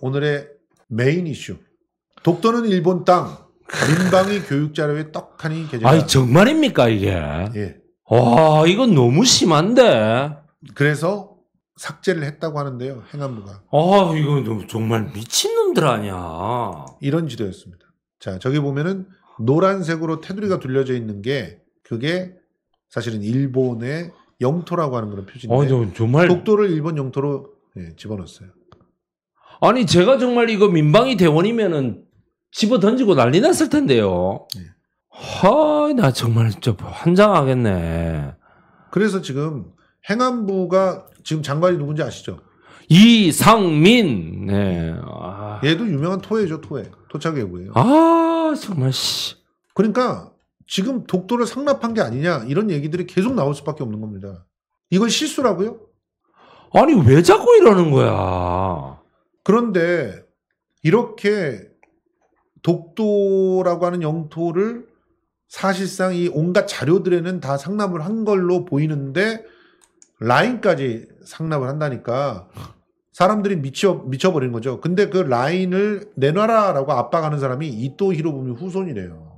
오늘의 메인 이슈. 독도는 일본 땅. 민방위 교육 자료에 떡하니 게재가. 아니 정말입니까 이게? 예. 와 이건 너무 심한데. 그래서 삭제를 했다고 하는데요 행안부가. 아이건 너무 정말 미친 놈들 아니야. 이런 지도였습니다. 자 저기 보면은 노란색으로 테두리가 둘려져 있는 게 그게 사실은 일본의 영토라고 하는 그런 표지인데. 아 어, 정말. 독도를 일본 영토로 예, 집어넣었어요. 아니 제가 정말 이거 민방위 대원이면은 집어 던지고 난리 났을 텐데요. 네. 하나 정말 저 환장하겠네. 그래서 지금 행안부가 지금 장관이 누군지 아시죠? 이상민. 네. 아. 얘도 유명한 토해죠 토해. 토착예고예요. 아 정말 씨. 그러니까 지금 독도를 상납한 게 아니냐 이런 얘기들이 계속 나올 수밖에 없는 겁니다. 이건 실수라고요? 아니 왜 자꾸 이러는 거야? 그런데 이렇게 독도라고 하는 영토를 사실상 이 온갖 자료들에는 다 상납을 한 걸로 보이는데 라인까지 상납을 한다니까 사람들이 미쳐 미쳐버린 거죠. 근데 그 라인을 내놔라라고 압박하는 사람이 이토 히로부미 후손이래요.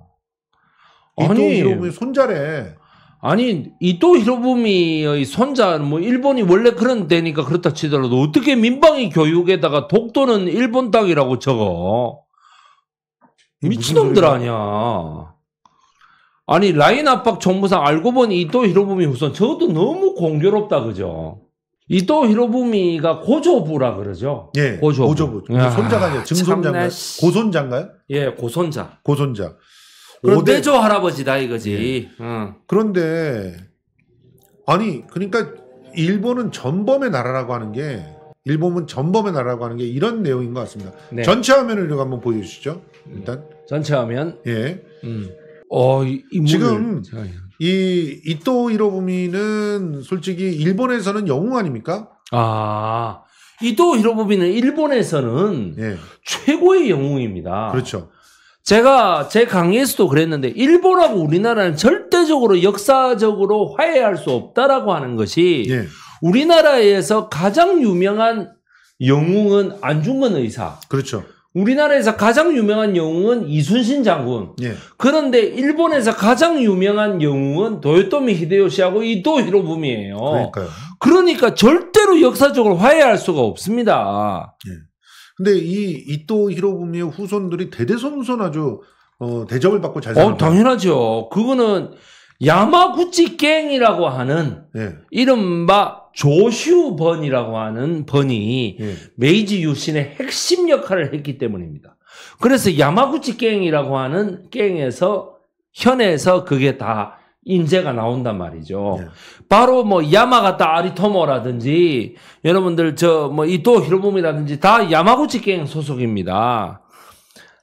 이토 히로부미 손자래. 아니 이토 히로부미의 손자 뭐 일본이 원래 그런 데니까 그렇다 치더라도 어떻게 민방위 교육에다가 독도는 일본 땅이라고 적어 미친놈들 아니야 아니 라인 압박 정무상 알고 보니 이토 히로부미 후손 저것도 너무 공교롭다 그죠 이토 히로부미가 고조부라 그러죠 예 고조부, 고조부. 손자가 아니라 아, 증손자인가요 고손자인가요 예 고손자 고손자 오대조 할아버지다 이거지. 예. 어. 그런데 아니 그러니까 일본은 전범의 나라라고 하는 게 일본은 전범의 나라라고 하는 게 이런 내용인 것 같습니다. 네. 전체 화면을 좀 한번 보여주시죠. 일단 전체 화면. 예. 음. 어, 이, 이 지금 예. 이 이토 히로부미는 솔직히 일본에서는 영웅 아닙니까? 아 이토 히로부미는 일본에서는 예. 최고의 영웅입니다. 그렇죠. 제가 제 강의에서도 그랬는데 일본하고 우리나라는 절대적으로 역사적으로 화해할 수 없다라고 하는 것이 예. 우리나라에서 가장 유명한 영웅은 안중근 의사. 그렇죠. 우리나라에서 가장 유명한 영웅은 이순신 장군. 예. 그런데 일본에서 가장 유명한 영웅은 도요토미 히데요시하고 이도 히로부미예요. 그러니까요. 그러니까 절대로 역사적으로 화해할 수가 없습니다. 예. 근데 이 이토 히로부미의 후손들이 대대손손 하죠 어, 대접을 받고 잘 어, 사는 어, 당연하죠. 그거는 야마구치 갱이라고 하는 예. 이른바 조슈 번이라고 하는 번이 예. 메이지 유신의 핵심 역할을 했기 때문입니다. 그래서 야마구치 갱이라고 하는 갱에서 현에서 그게 다 인재가 나온단 말이죠. 네. 바로 뭐 야마가타 아리토모라든지 여러분들 저 뭐 이토 히로부미라든지 다 야마구치 갱 소속입니다.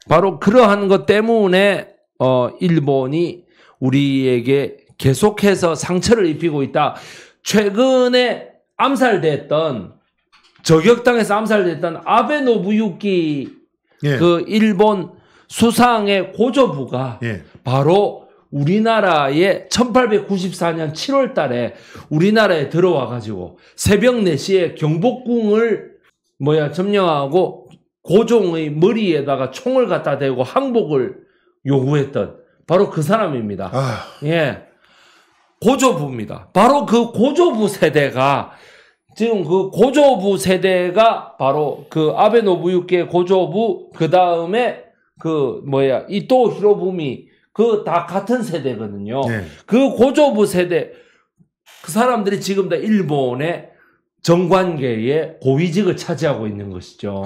바로 그러한 것 때문에 어 일본이 우리에게 계속해서 상처를 입히고 있다. 최근에 암살됐던 저격당에서 암살됐던 아베 노부유키 예. 그 일본 수상의 고조부가 예. 바로 우리나라에 1894년 7월 달에 우리나라에 들어와 가지고 새벽 4시에 경복궁을 뭐야 점령하고 고종의 머리에다가 총을 갖다 대고 항복을 요구했던 바로 그 사람입니다. 아 예. 고조부입니다. 바로 그 고조부 세대가 지금 그 고조부 세대가 바로 그 아베 노부유키의 고조부 그 다음에 그 뭐야 이토 히로부미 그다 같은 세대거든요. 네. 그 고조부 세대 그 사람들이 지금 다 일본의 정관계의 고위직을 차지하고 있는 것이죠.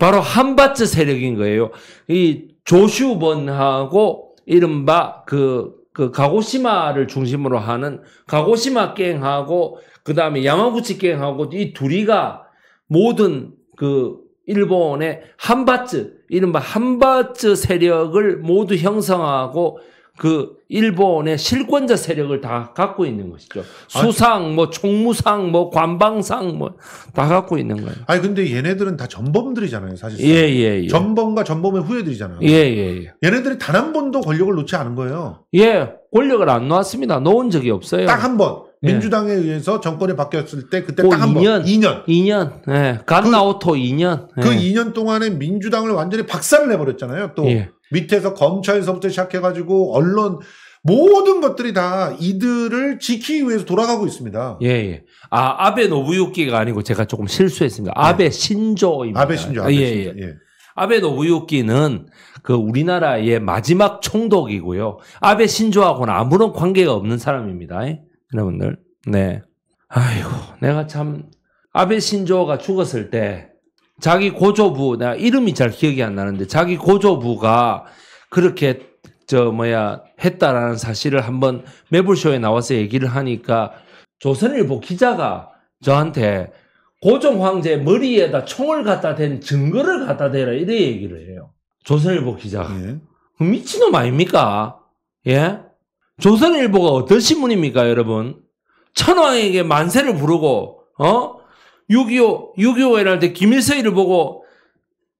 바로 한바츠 세력인 거예요. 이 조슈번하고 이른바 그, 그 가고시마를 중심으로 하는 가고시마 갱하고 그 다음에 야마구치 갱하고 이 둘이가 모든 그 일본의 한바츠, 이른바 한바츠 세력을 모두 형성하고 그 일본의 실권자 세력을 다 갖고 있는 것이죠. 아, 수상, 뭐 총무상, 뭐 관방상, 뭐 다 갖고 있는 거예요. 아니 근데 얘네들은 다 전범들이잖아요, 사실. 예예예. 예. 전범과 전범의 후예들이잖아요. 예예예. 예, 예. 얘네들이 단 한 번도 권력을 놓지 않은 거예요. 예, 권력을 안 놓았습니다. 놓은 적이 없어요. 딱 한 번. 예. 민주당에 의해서 정권이 바뀌었을 때 그때 딱 한 번. 2년. 2년. 예. 간나우토 그, 2년. 그 예. 그 2년 동안에 민주당을 완전히 박살을 내버렸잖아요. 또 예. 밑에서 검찰에서부터 시작해가지고 언론 모든 것들이 다 이들을 지키기 위해서 돌아가고 있습니다. 예, 예. 아, 아베 노부유키가 아니고 제가 조금 실수했습니다. 네. 아베 신조입니다. 아베 신조, 아베 예, 신조. 예. 예. 아베 노부유키는 그 우리나라의 마지막 총독이고요. 아베 신조하고는 아무런 관계가 없는 사람입니다. 여러분들. 네. 아이고, 내가 참 아베 신조가 죽었을 때 자기 고조부 내가 이름이 잘 기억이 안 나는데 자기 고조부가 그렇게 저 뭐야 했다라는 사실을 한번 매불쇼에 나와서 얘기를 하니까 조선일보 기자가 저한테 고종 황제 머리에다 총을 갖다 댄 증거를 갖다 대라 이래 얘기를 해요. 조선일보 기자가 예. 미친놈 아닙니까? 예? 조선일보가 어떤 신문입니까, 여러분? 천황에게 만세를 부르고, 어? 6.25, 6.25에 할때 김일성이를 보고,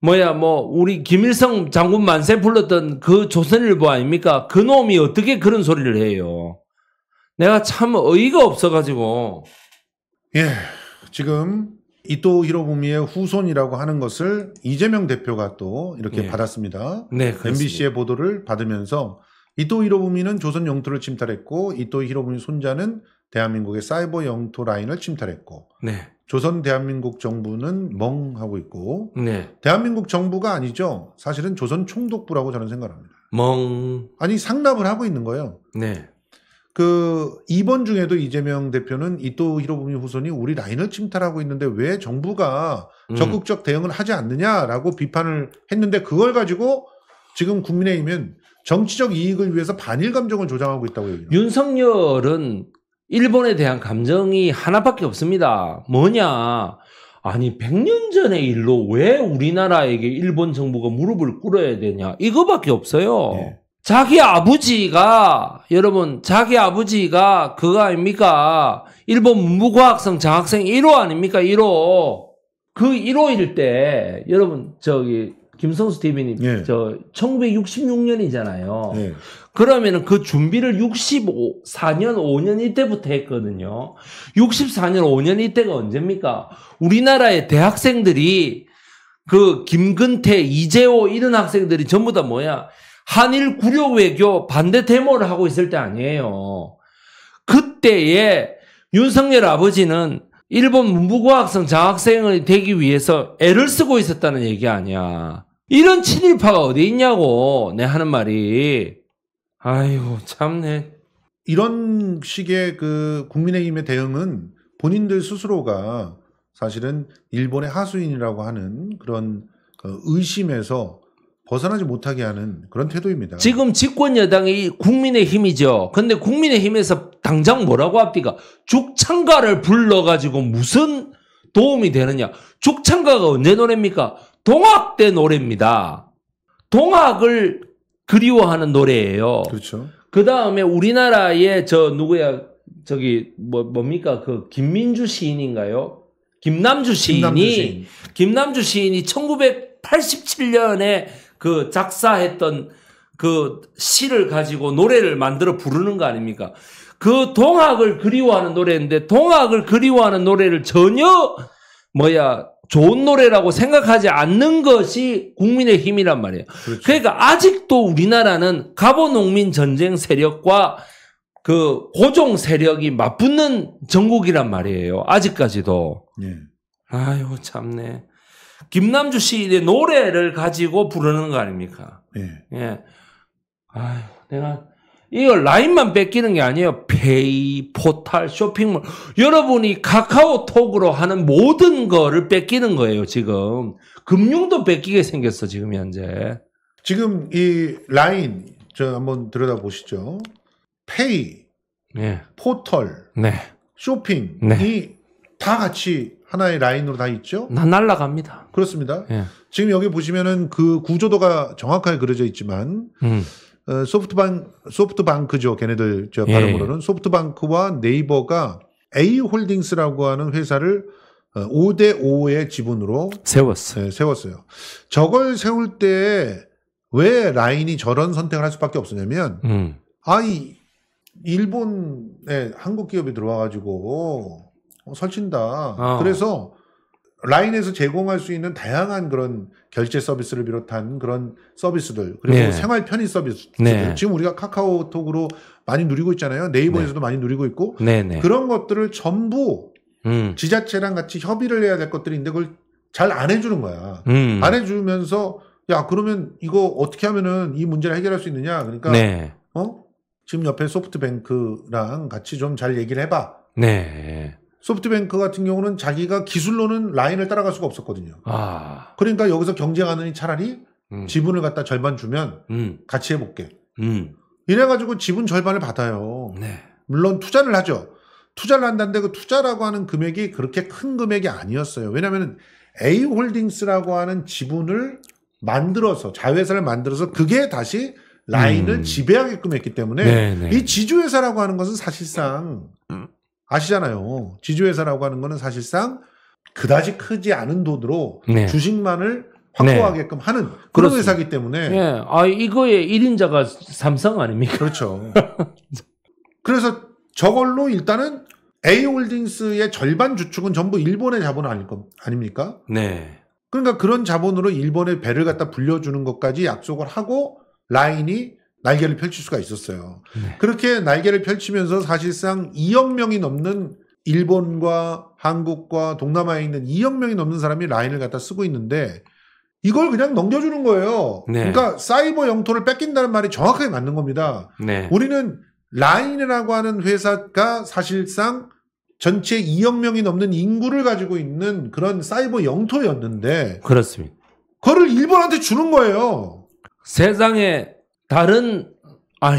뭐야, 뭐, 우리 김일성 장군 만세 불렀던 그 조선일보 아닙니까? 그 놈이 어떻게 그런 소리를 해요? 내가 참 어이가 없어가지고. 예, 지금 이토 히로부미의 후손이라고 하는 것을 이재명 대표가 또 이렇게 네. 받았습니다. 네, 그렇습니다. MBC의 보도를 받으면서 이토 히로부미는 조선 영토를 침탈했고 이토 히로부미 손자는 대한민국의 사이버 영토 라인을 침탈했고 네. 조선 대한민국 정부는 멍하고 있고 네. 대한민국 정부가 아니죠. 사실은 조선 총독부라고 저는 생각합니다. 멍. 아니 상납을 하고 있는 거예요. 네. 그이번 중에도 이재명 대표는 이토 히로부미 후손이 우리 라인을 침탈하고 있는데 왜 정부가 음. 적극적 대응을 하지 않느냐라고 비판을 했는데 그걸 가지고 지금 국민의힘은 정치적 이익을 위해서 반일 감정을 조장하고 있다고 얘기해요. 윤석열은 일본에 대한 감정이 하나밖에 없습니다. 뭐냐? 아니 100년 전의 일로 왜 우리나라에게 일본 정부가 무릎을 꿇어야 되냐? 이거밖에 없어요. 네. 자기 아버지가 여러분 자기 아버지가 그거 아닙니까? 일본 문부과학성 장학생 1호 아닙니까? 1호. 그 1호일 때 여러분 저기 김성수 대변인 네. 저 1966년이잖아요. 네. 예. 그러면은 그 준비를 64년 5년 이때부터 했거든요. 64년 5년 이때가 언제입니까? 우리나라의 대학생들이 그 김근태, 이재호 이런 학생들이 전부 다 뭐야? 한일 구려 외교 반대 데모를 하고 있을 때 아니에요. 그때에 윤석열 아버지는 일본 문부고학생 장학생이 되기 위해서 애를 쓰고 있었다는 얘기 아니야. 이런 친일파가 어디 있냐고 내 하는 말이 아유 참네 이런 식의 그 국민의힘의 대응은 본인들 스스로가 사실은 일본의 하수인이라고 하는 그런 그 의심에서 벗어나지 못하게 하는 그런 태도입니다. 지금 집권 여당이 국민의 힘이죠. 근데 국민의 힘에서 당장 뭐라고 합니까? 죽창가를 불러가지고 무슨 도움이 되느냐? 죽창가가 언제 노래입니까? 동학 때 노래입니다. 동학을 그리워하는 노래예요. 그렇죠. 그 다음에 우리나라의 저 누구야 저기 뭐 뭡니까 그 김민주 시인인가요? 김남주 시인이 김남주, 시인. 김남주 시인이 1987년에 그 작사했던 그 시를 가지고 노래를 만들어 부르는 거 아닙니까? 그 동학을 그리워하는 노래인데 동학을 그리워하는 노래를 전혀 뭐야 좋은 노래라고 생각하지 않는 것이 국민의 힘이란 말이에요. 그렇죠. 그러니까 아직도 우리나라는 가보 농민 전쟁 세력과 그 고종 세력이 맞붙는 전국이란 말이에요. 아직까지도. 예. 아유 참네. 김남주 시의 노래를 가지고 부르는 거 아닙니까? 예. 예. 아유 내가 이거 라인만 뺏기는 게 아니에요. 페이, 포탈, 쇼핑몰. 여러분이 카카오톡으로 하는 모든 거를 뺏기는 거예요, 지금. 금융도 뺏기게 생겼어, 지금 현재. 지금 이 라인, 저 한번 들여다보시죠. 페이, 네. 포털, 네. 쇼핑이 네. 다 같이 하나의 라인으로 다 있죠? 나 날라갑니다. 그렇습니다. 예. 지금 여기 보시면은 그 구조도가 정확하게 그려져 있지만, 음. 어, 소프트방 소프트방크죠. 걔네들 저 예. 발음으로는 예. 소프트방크와 네이버가 A홀딩스라고 하는 회사를 5대 어, 5의 지분으로 세웠어요. 네, 세웠어요. 저걸 세울 때 왜 라인이 저런 선택을 할 수밖에 없었냐면 음. 아이 일본에 한국 기업이 들어와 가지고 어, 설친다. 어. 그래서 라인에서 제공할 수 있는 다양한 그런 결제 서비스를 비롯한 그런 서비스들 그리고 네. 생활 편의 서비스 네. 지금 우리가 카카오톡으로 많이 누리고 있잖아요 네이버에서도 네. 많이 누리고 있고 네, 네. 그런 것들을 전부 음. 지자체랑 같이 협의를 해야 될 것들인데 그걸 잘 안 해주는 거야 음. 안 해주면서 야 그러면 이거 어떻게 하면은 이 문제를 해결할 수 있느냐 그러니까 네. 어 지금 옆에 소프트뱅크랑 같이 좀 잘 얘기를 해봐 네. 소프트뱅크 같은 경우는 자기가 기술로는 라인을 따라갈 수가 없었거든요. 아. 그러니까 여기서 경쟁하느니 차라리 음. 지분을 갖다 절반 주면 음. 같이 해볼게. 음. 이래가지고 지분 절반을 받아요. 네. 물론 투자를 하죠. 투자를 한다는데 그 투자라고 하는 금액이 그렇게 큰 금액이 아니었어요. 왜냐하면 A홀딩스라고 하는 지분을 만들어서 자회사를 만들어서 그게 다시 라인을 음. 지배하게끔 했기 때문에 네네. 네. 이 지주회사라고 하는 것은 사실상 음. 아시잖아요. 지주회사라고 하는 거는 사실상 그다지 크지 않은 돈으로 네. 주식만을 네. 확보하게끔 네. 하는 그런 그렇습니다. 회사기 때문에. 네. 아, 이거의 1인자가 삼성 아닙니까? 그렇죠. 그래서 저걸로 일단은 A홀딩스의 절반 주축은 전부 일본의 자본 아닐 것, 아닙니까? 네. 그러니까 그런 자본으로 일본의 배를 갖다 불려주는 것까지 약속을 하고 라인이 날개를 펼칠 수가 있었어요. 네. 그렇게 날개를 펼치면서 사실상 2억 명이 넘는 일본과 한국과 동남아에 있는 2억 명이 넘는 사람이 라인을 갖다 쓰고 있는데 이걸 그냥 넘겨주는 거예요. 네. 그러니까 사이버 영토를 뺏긴다는 말이 정확하게 맞는 겁니다. 네. 우리는 라인이라고 하는 회사가 사실상 전체 2억 명이 넘는 인구를 가지고 있는 그런 사이버 영토였는데 그렇습니다. 그거를 일본한테 주는 거예요. 세상에 다른 아휴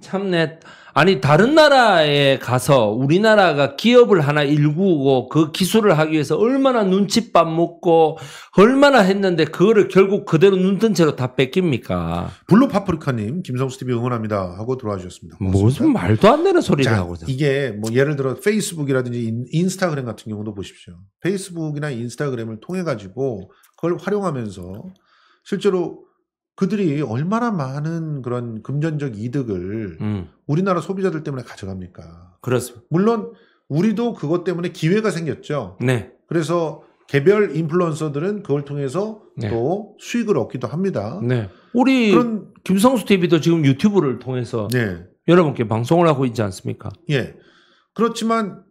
참내 아니 다른 나라에 가서 우리나라가 기업을 하나 일구고 그 기술을 하기 위해서 얼마나 눈칫밥 먹고 얼마나 했는데 그거를 결국 그대로 눈뜬 채로 다 뺏깁니까? 블루 파프리카님 김성수 TV 응원합니다 하고 들어와 주셨습니다. 고맙습니다. 무슨 말도 안 되는 소리를 자, 하고 이게 뭐 예를 들어 페이스북이라든지 인스타그램 같은 경우도 보십시오. 페이스북이나 인스타그램을 통해 가지고 그걸 활용하면서 실제로 그들이 얼마나 많은 그런 금전적 이득을 음. 우리나라 소비자들 때문에 가져갑니까? 그렇습니다. 물론 우리도 그것 때문에 기회가 생겼죠. 네. 그래서 개별 인플루언서들은 그걸 통해서 네. 또 수익을 얻기도 합니다. 네. 우리 그런 김성수 TV도 지금 유튜브를 통해서 네. 여러분께 방송을 하고 있지 않습니까? 예. 그렇지만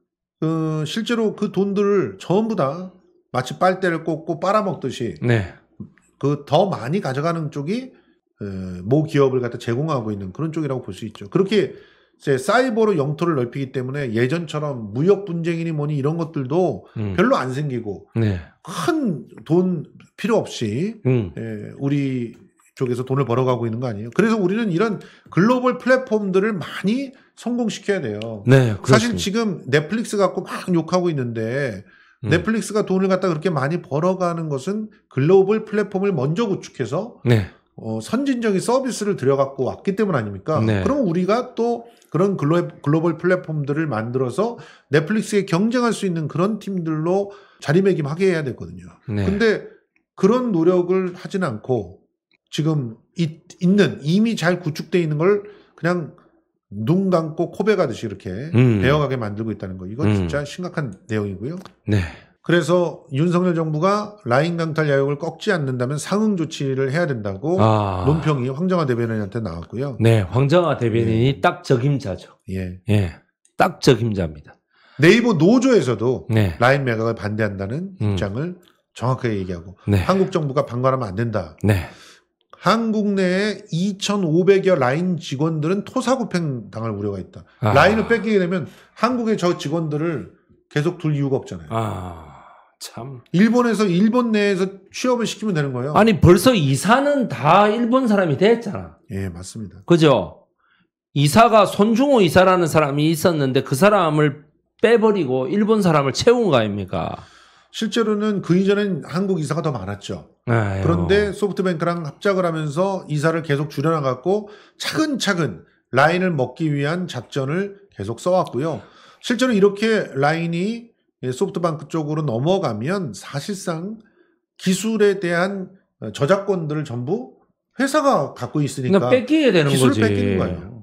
어, 실제로 그 돈들을 전부 다 마치 빨대를 꽂고 빨아먹듯이 네. 그더 많이 가져가는 쪽이 모 기업을 갖다 제공하고 있는 그런 쪽이라고 볼 수 있죠. 그렇게 이제 사이버로 영토를 넓히기 때문에 예전처럼 무역 분쟁이니 뭐니 이런 것들도 음. 별로 안 생기고 네. 큰 돈 필요 없이 음. 예, 우리 쪽에서 돈을 벌어가고 있는 거 아니에요? 그래서 우리는 이런 글로벌 플랫폼들을 많이 성공시켜야 돼요. 네, 사실 지금 넷플릭스 갖고 막 욕하고 있는데 음. 넷플릭스가 돈을 갖다 그렇게 많이 벌어가는 것은 글로벌 플랫폼을 먼저 구축해서 네. 어, 선진적인 서비스를 들여갖고 왔기 때문 아닙니까? 네. 그럼 우리가 또 그런 글로, 글로벌 플랫폼들을 만들어서 넷플릭스에 경쟁할 수 있는 그런 팀들로 자리매김하게 해야 되거든요. 네. 근데 그런 노력을 하진 않고 지금 있, 는 이미 잘구축되어 있는 걸 그냥 눈 감고 코베가듯이 이렇게 음. 배어가게 만들고 있다는 거. 이건 음. 진짜 심각한 내용이고요. 네. 그래서 윤석열 정부가 라인 강탈 야욕을 꺾지 않는다면 상응 조치를 해야 된다고 아. 논평이 황정화 대변인한테 나왔고요. 네, 황정화 대변인이 예. 딱 적임자죠. 예. 예. 딱 적임자입니다. 네이버 노조에서도 네. 라인 매각을 반대한다는 음. 입장을 정확하게 얘기하고 네. 한국 정부가 방관하면 안 된다. 네. 한국 내에 2,500여 라인 직원들은 토사구팽 당할 우려가 있다. 아. 라인을 뺏기게 되면 한국의 저 직원들을 계속 둘 이유가 없잖아요. 아, 참. 일본에서, 일본 내에서 취업을 시키면 되는 거예요. 아니, 벌써 이사는 다 일본 사람이 됐잖아. 예, 맞습니다. 그죠? 이사가 손중호 이사라는 사람이 있었는데 그 사람을 빼버리고 일본 사람을 채운 거 아닙니까? 실제로는 그 이전엔 한국 이사가 더 많았죠. 아유. 그런데 소프트뱅크랑 합작을 하면서 이사를 계속 줄여나갔고 차근차근 라인을 먹기 위한 작전을 계속 써왔고요. 실제로 이렇게 라인이 소프트뱅크 쪽으로 넘어가면 사실상 기술에 대한 저작권들을 전부 회사가 갖고 있으니까 그러니까 뺏기게 되는 기술을 거지. 뺏기는 거예요.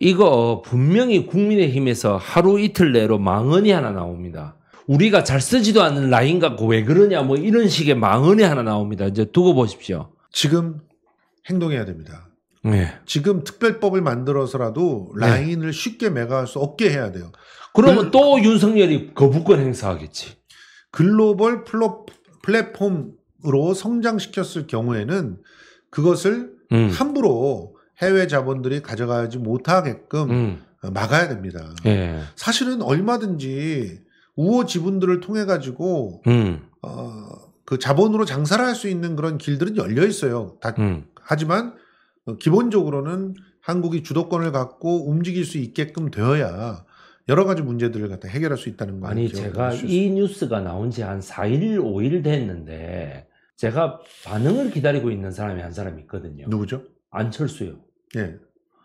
이거 분명히 국민의힘에서 하루 이틀 내로 망언이 하나 나옵니다. 우리가 잘 쓰지도 않는 라인 갖고 왜 그러냐 뭐 이런 식의 망언이 하나 나옵니다. 이제 두고 보십시오. 지금 행동해야 됩니다. 네. 지금 특별법을 만들어서라도 네. 라인을 네. 쉽게 매각할 수 없게 해야 돼요. 그러면 글... 또 윤석열이 거부권 행사하겠지. 글로벌 플로, 플랫폼으로 성장시켰을 경우에는 그것을 음. 함부로 해외 자본들이 가져가지 못하게끔 음. 막아야 됩니다. 네. 사실은 얼마든지 우호 지분들을 통해 가지고 음. 어그 자본으로 장사를 할 수 있는 그런 길들은 열려 있어요. 다, 음. 하지만 어, 기본적으로는 한국이 주도권을 갖고 움직일 수 있게끔 되어야 여러 가지 문제들을 갖다 해결할 수 있다는 거죠. 아니 제가 이 뉴스가 나온 지 한 4일 5일 됐는데 제가 반응을 기다리고 있는 사람이 한 사람이 있거든요. 누구죠? 안철수요. 예.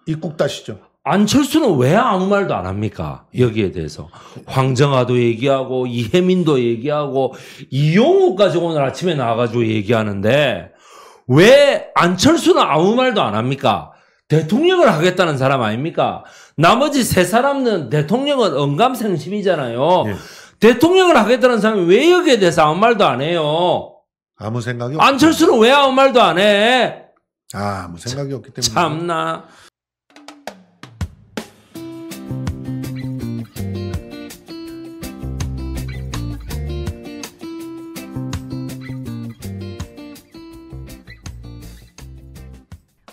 입국 다시죠. 안철수는 왜 아무 말도 안 합니까? 여기에 대해서. 황정아도 얘기하고, 이혜민도 얘기하고, 이용우까지 오늘 아침에 나와가지고 얘기하는데, 왜 안철수는 아무 말도 안 합니까? 대통령을 하겠다는 사람 아닙니까? 나머지 세 사람은 대통령은 언감생심이잖아요. 예. 대통령을 하겠다는 사람이 왜 여기에 대해서 아무 말도 안 해요? 아무 생각이 없 안철수는 없구왜 아무 말도 안 해? 아, 아무 생각이 참, 없기 때문에. 참나.